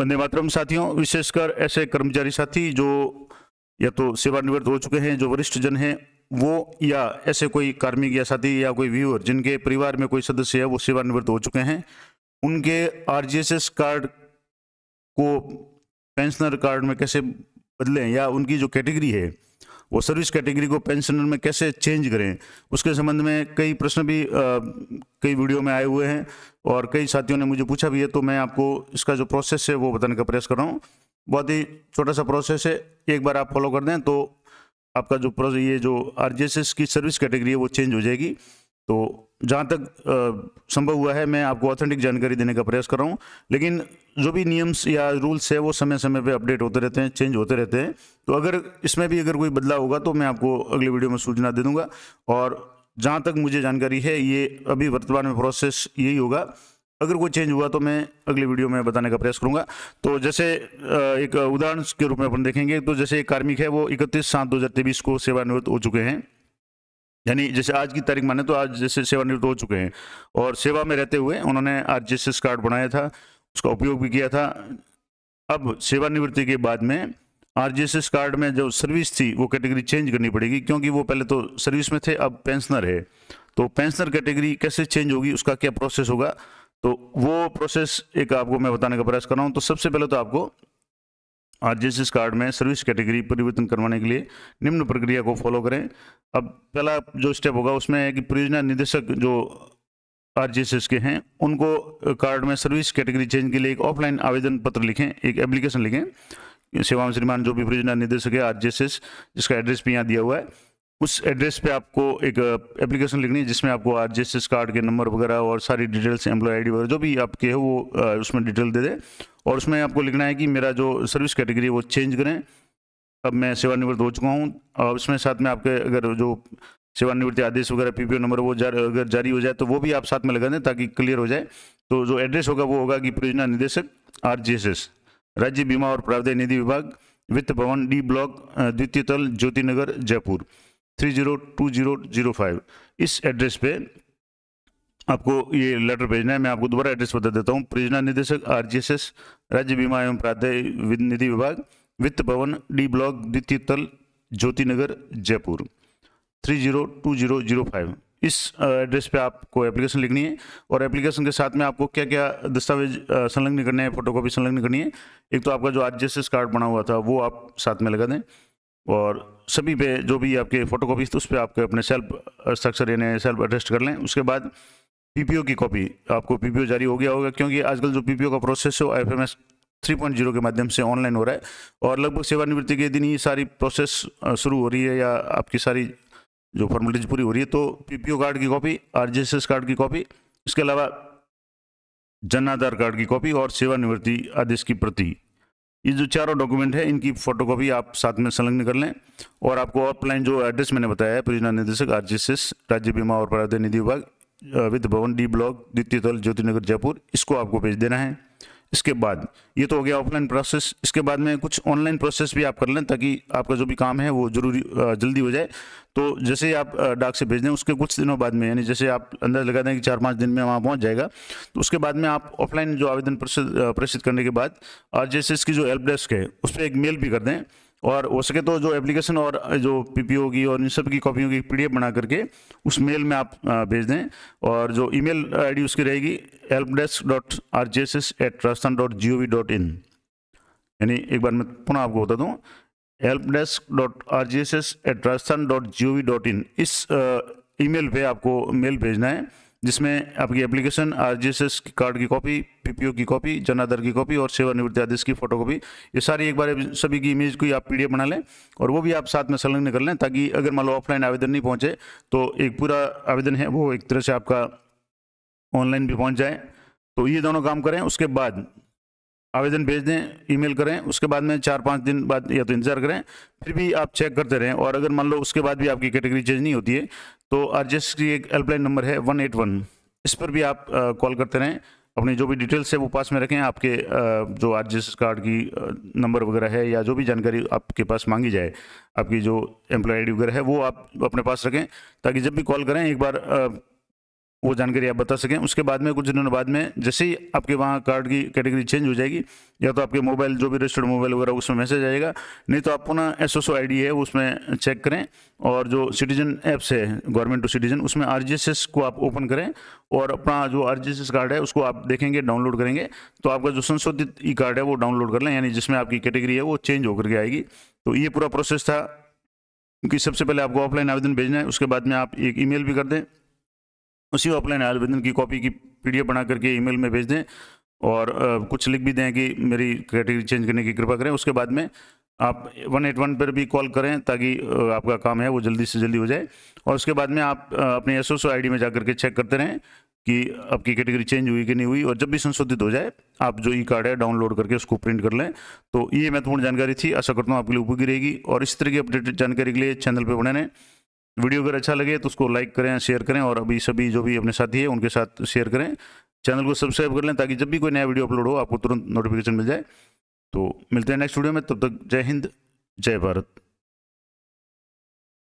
वंदे मातरम साथियों विशेषकर ऐसे कर्मचारी साथी जो या तो सेवानिवृत्त हो चुके हैं जो वरिष्ठ जन हैं वो या ऐसे कोई कार्मिक या साथी या कोई व्यूअर जिनके परिवार में कोई सदस्य है वो सेवानिवृत्त हो चुके हैं उनके आरजीएसएस कार्ड को पेंशनर कार्ड में कैसे बदलें या उनकी जो कैटेगरी है वो सर्विस कैटेगरी को पेंशनर में कैसे चेंज करें उसके संबंध में कई प्रश्न भी आ, कई वीडियो में आए हुए हैं और कई साथियों ने मुझे पूछा भी है तो मैं आपको इसका जो प्रोसेस है वो बताने का प्रयास कर रहा हूँ बहुत ही छोटा सा प्रोसेस है एक बार आप फॉलो कर दें तो आपका जो ये जो आर की सर्विस कैटेगरी है वो चेंज हो जाएगी तो जहाँ तक संभव हुआ है मैं आपको ऑथेंटिक जानकारी देने का प्रयास कर रहा हूँ लेकिन जो भी नियम्स या रूल्स है वो समय समय पे अपडेट होते रहते हैं चेंज होते रहते हैं तो अगर इसमें भी अगर कोई बदलाव होगा तो मैं आपको अगले वीडियो में सूचना दे दूँगा और जहाँ तक मुझे जानकारी है ये अभी वर्तमान में प्रोसेस यही होगा अगर कोई चेंज हुआ तो मैं अगले वीडियो में बताने का प्रयास करूंगा तो जैसे एक उदाहरण के रूप में अपन देखेंगे तो जैसे एक कार्मिक है वो इकतीस सात दो को सेवानिवृत्त हो चुके हैं यानी जैसे आज की तारीख माने तो आज जैसे सेवानिवृत्त हो चुके हैं और सेवा में रहते हुए उन्होंने आर जी एस कार्ड बनाया था उसका उपयोग भी किया था अब सेवानिवृत्ति के बाद में आर जी एस कार्ड में जो सर्विस थी वो कैटेगरी चेंज करनी पड़ेगी क्योंकि वो पहले तो सर्विस में थे अब पेंशनर है तो पेंशनर कैटेगरी कैसे चेंज होगी उसका क्या प्रोसेस होगा तो वो प्रोसेस एक आपको मैं बताने का प्रयास कर रहा हूँ तो सबसे पहले तो आपको आरजीएसएस कार्ड में सर्विस कैटेगरी परिवर्तन करवाने के लिए निम्न प्रक्रिया को फॉलो करें अब पहला जो स्टेप होगा उसमें है कि परियोजना निदेशक जो आरजीएसएस के हैं उनको कार्ड में सर्विस कैटेगरी चेंज के लिए एक ऑफलाइन आवेदन पत्र लिखें एक एप्लीकेशन लिखें सेवाओं श्रीमान जो भी परियोजना निदेशक है आर जिसका एड्रेस भी यहाँ दिया हुआ है उस एड्रेस पे आपको एक एप्लीकेशन लिखनी है जिसमें आपको आर जी एस कार्ड के नंबर वगैरह और सारी डिटेल्स एम्प्लॉय आई डी वगैरह जो भी आपके है वो उसमें डिटेल दे दे और उसमें आपको लिखना है कि मेरा जो सर्विस कैटेगरी वो चेंज करें अब मैं सेवानिवृत्त हो चुका हूँ और उसमें साथ में आपके अगर जो सेवानिवृत्ति आदेश वगैरह पी नंबर वो जार, अगर जारी हो जाए तो वो भी आप साथ में लगा दें ताकि क्लियर हो जाए तो जो एड्रेस होगा वो होगा कि परियोजना निदेशक आर जी एस एस राज्य बीमा और प्रावधान निधि विभाग वित्त भवन डी ब्लॉक द्वितीय तल Jyoti Nagar Jaipur three zero two zero zero five इस एड्रेस पे आपको ये लेटर भेजना है मैं आपको दोबारा एड्रेस बता देता हूँ परियोजना निदेशक आर जी एस एस राज्य बीमा एवं प्राध्याय निधि विभाग वित्त भवन डी ब्लॉक द्वितीय तल Jyoti Nagar Jaipur three zero two zero zero five इस एड्रेस पे आपको एप्लीकेशन लिखनी है और एप्लीकेशन के साथ में आपको क्या क्या दस्तावेज संलग्न करने हैं फोटोकॉपी संलग्न करनी है एक तो आपका जो आर कार्ड बना हुआ था वो आप साथ में लगा दें और सभी पे जो भी आपके फोटो कॉपीज थी उस पर आपके अपने सेल्फ स्ट्रक्चर यानी सेल्फ एडजस्ट कर लें उसके बाद पीपीओ की कॉपी आपको पीपीओ जारी हो गया होगा क्योंकि आजकल जो पीपीओ का प्रोसेस है वो F M S three point zero के माध्यम से ऑनलाइन हो रहा है और लगभग सेवानिवृत्ति के दिन ही सारी प्रोसेस शुरू हो रही है या आपकी सारी जो फॉर्मेलिटीज पूरी हो रही है तो पीपीओ कार्ड की कॉपी आर कार्ड की कॉपी इसके अलावा जन आधार कार्ड की कॉपी और सेवानिवृत्ति आदेश की प्रति ये जो चारों डॉक्यूमेंट है इनकी फोटोकॉपी आप साथ में संलग्न कर लें और आपको ऑफलाइन जो एड्रेस मैंने बताया है परियोजना निदेशक आर राज्य बीमा और प्रावधान निधि विभाग विद भवन डी ब्लॉक द्वितीय तल नगर जयपुर इसको आपको भेज देना है इसके बाद ये तो हो गया ऑफलाइन प्रोसेस इसके बाद में कुछ ऑनलाइन प्रोसेस भी आप कर लें ताकि आपका जो भी काम है वो जरूरी जल्दी हो जाए तो जैसे आप डाक से भेज दें उसके कुछ दिनों बाद में यानी जैसे आप अंदाज लगा दें कि चार पाँच दिन में वहाँ पहुँच जाएगा तो उसके बाद में आप ऑफलाइन जो आवेदन प्रेषित करने के बाद और जैसे इसकी जो हेल्प डेस्क है उस पर एक मेल भी कर दें और हो सके तो जो एप्लीकेशन और जो पीपीओ की और इन सब की कॉपियों की पीडीएफ बना करके उस मेल में आप भेज दें और जो ईमेल आईडी उसकी रहेगी help desk dot R G S S at Rajasthan dot G O V dot in यानी एक बार मैं पुनः आपको बता दूँ help desk dot R G S S at Rajasthan dot G O V dot in इस ईमेल पे आपको मेल भेजना है जिसमें आपकी एप्लीकेशन की कार्ड की कॉपी पीपीओ की कॉपी जनादर की कॉपी और सेवानिवृत्ति आदेश की फोटो कॉपी ये सारी एक बार सभी की इमेज को आप पीडीएफ बना लें और वो भी आप साथ में संलग्न कर लें ताकि अगर मान लो ऑफलाइन आवेदन नहीं पहुँचे तो एक पूरा आवेदन है वो एक तरह से आपका ऑनलाइन भी पहुँच जाए तो ये दोनों काम करें उसके बाद आवेदन भेज दें ईमेल करें उसके बाद में चार पाँच दिन बाद या तो इंतज़ार करें फिर भी आप चेक करते रहें और अगर मान लो उसके बाद भी आपकी कैटेगरी चेंज नहीं होती है तो आर की एक हेल्पलाइन नंबर है वन एट वन इस पर भी आप कॉल करते रहें अपनी जो भी डिटेल्स है वो पास में रखें आपके जो आर कार्ड की नंबर वगैरह है या जो भी जानकारी आपके पास मांगी जाए आपकी जो एम्प्लॉय आई वगैरह है वो आप अपने पास रखें ताकि जब भी कॉल करें एक बार वो जानकारी आप बता सकें उसके बाद में कुछ दिनों बाद में जैसे ही आपके वहाँ कार्ड की कैटेगरी चेंज हो जाएगी या तो आपके मोबाइल जो भी रजिस्टर्ड मोबाइल वगैरह उसमें मैसेज आएगा नहीं तो आप अपना एस एस है उसमें चेक करें और जो सिटीजन ऐप्स है गवर्नमेंट टू सिटीजन उसमें आर को आप ओपन करें और अपना जो आर कार्ड है उसको आप देखेंगे डाउनलोड करेंगे तो आपका जो संशोधित ई कार्ड है वो डाउनलोड कर लें यानी जिसमें आपकी कैटेगरी है वो चेंज होकर के आएगी तो ये पूरा प्रोसेस था कि सबसे पहले आपको ऑफलाइन आवेदन भेजना है उसके बाद में आप एक ईमेल भी कर दें उसी ऑफलाइन आवेदन की कॉपी की पीडीएफ बना करके ईमेल में भेज दें और कुछ लिख भी दें कि मेरी कैटेगरी चेंज करने की कृपा करें उसके बाद में आप वन एट वन पर भी कॉल करें ताकि आपका काम है वो जल्दी से जल्दी हो जाए और उसके बाद में आप अपने एस ओ में जा के चेक करते रहें कि आपकी कैटेगरी चेंज हुई कि नहीं हुई और जब भी संशोधित हो जाए आप जो ई कार्ड है डाउनलोड करके उसको प्रिंट कर लें तो ये महत्वपूर्ण जानकारी थी आशा करता हूँ आपके लिए उपयोगी रहेगी और इस तरह की अपडेटेड जानकारी के लिए चैनल पर बने रहें वीडियो अगर अच्छा लगे तो उसको लाइक करें शेयर करें और अभी सभी जो भी अपने साथी है उनके साथ शेयर करें चैनल को सब्सक्राइब कर लें ताकि जब भी कोई नया वीडियो अपलोड हो आपको तुरंत नोटिफिकेशन मिल जाए तो मिलते हैं नेक्स्ट वीडियो में तब तक जय हिंद जय भारत